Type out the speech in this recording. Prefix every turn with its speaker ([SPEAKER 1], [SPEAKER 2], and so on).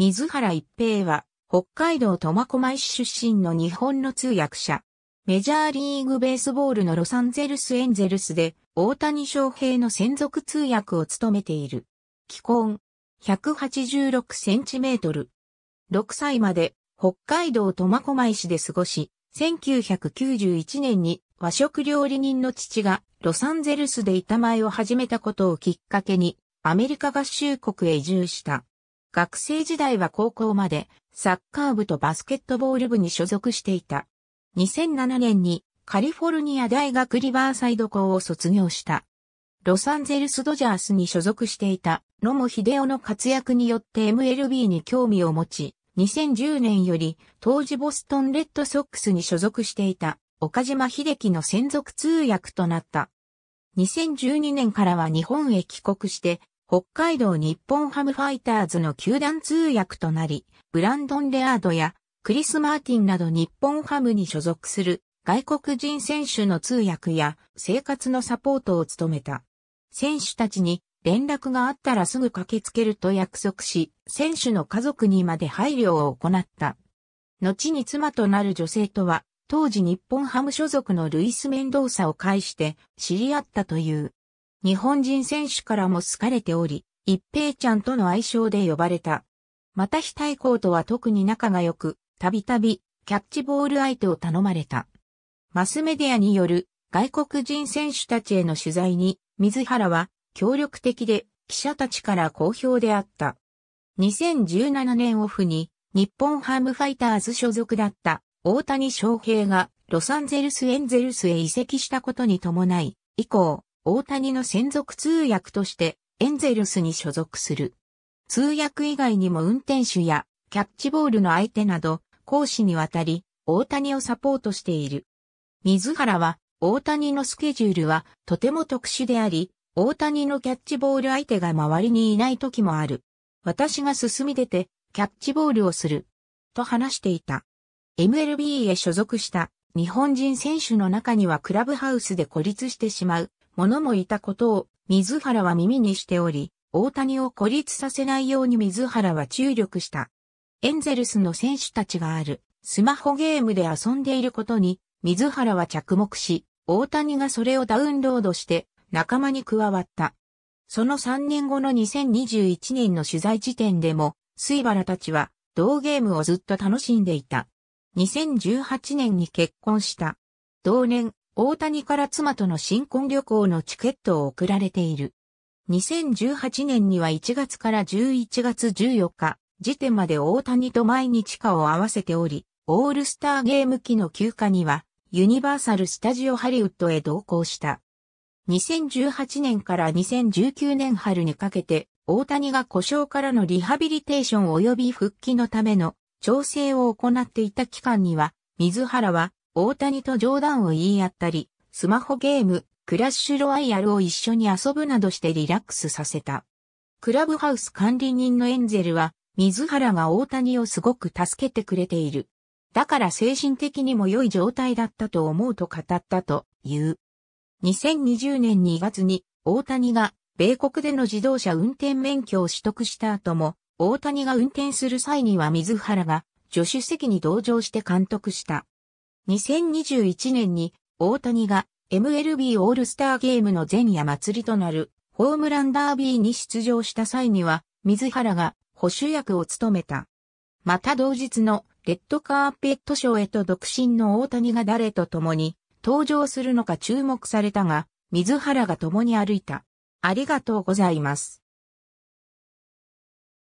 [SPEAKER 1] 水原一平は、北海道苫小牧市出身の日本の通訳者。メジャーリーグベースボールのロサンゼルスエンゼルスで、大谷翔平の専属通訳を務めている。既婚、186センチメートル。6歳まで、北海道苫小牧市で過ごし、1991年に和食料理人の父がロサンゼルスで板前を始めたことをきっかけに、アメリカ合衆国へ移住した。学生時代は高校までサッカー部とバスケットボール部に所属していた。2007年にカリフォルニア大学リバーサイド校を卒業した。ロサンゼルスドジャースに所属していた野茂秀夫の活躍によって MLB に興味を持ち、2010年より当時ボストンレッドソックスに所属していた岡島秀樹の専属通訳となった。2012年からは日本へ帰国して北海道日本ハムファイターズの球団通訳となり、ブランドン・レアードやクリス・マーティンなど日本ハムに所属する外国人選手の通訳や生活のサポートを務めた。選手たちに連絡があったらすぐ駆けつけると約束し、選手の家族にまで配慮を行った。後に妻となる女性とは、当時日本ハム所属のルイス・メンドーサを介して知り合ったという。日本人選手からも好かれており、一平ちゃんとの愛称で呼ばれた。また非対抗とは特に仲が良く、たびたびキャッチボール相手を頼まれた。マスメディアによる外国人選手たちへの取材に、水原は協力的で記者たちから好評であった。2017年オフに日本ハムファイターズ所属だった大谷翔平がロサンゼルスエンゼルスへ移籍したことに伴い、以降、大谷の専属通訳としてエンゼルスに所属する。通訳以外にも運転手やキャッチボールの相手など講師にわたり大谷をサポートしている。水原は大谷のスケジュールはとても特殊であり、大谷のキャッチボール相手が周りにいない時もある。私が進み出てキャッチボールをする。と話していた。MLB へ所属した日本人選手の中にはクラブハウスで孤立してしまう者もいたことを水原は耳にしており、大谷を孤立させないように水原は注力した。エンゼルスの選手たちがあるスマホゲームで遊んでいることに水原は着目し、大谷がそれをダウンロードして仲間に加わった。その3年後の2021年の取材時点でも、水原たちは同ゲームをずっと楽しんでいた。2018年に結婚した。同年、大谷から妻との新婚旅行のチケットを送られている。2018年には1月から11月14日、時点まで大谷と毎日化を合わせており、オールスターゲーム期の休暇には、ユニバーサル・スタジオ・ハリウッドへ同行した。2018年から2019年春にかけて、大谷が故障からのリハビリテーション及び復帰のための調整を行っていた期間には、水原は大谷と冗談を言い合ったり、スマホゲーム、クラッシュロワイヤルを一緒に遊ぶなどしてリラックスさせた。クラブハウス管理人のエンゼルは、水原が大谷をすごく助けてくれている。だから精神的にも良い状態だったと思うと語ったという。2020年2月に大谷が米国での自動車運転免許を取得した後も、大谷が運転する際には水原が助手席に同乗して監督した。2021年に大谷が MLB オールスターゲームの前夜祭りとなるホームランダービーに出場した際には水原が補修役を務めた。また同日のレッドカーペットショーへと独身の大谷が誰と共に登場するのか注目されたが、水原が共に歩いた。ありがとうございます。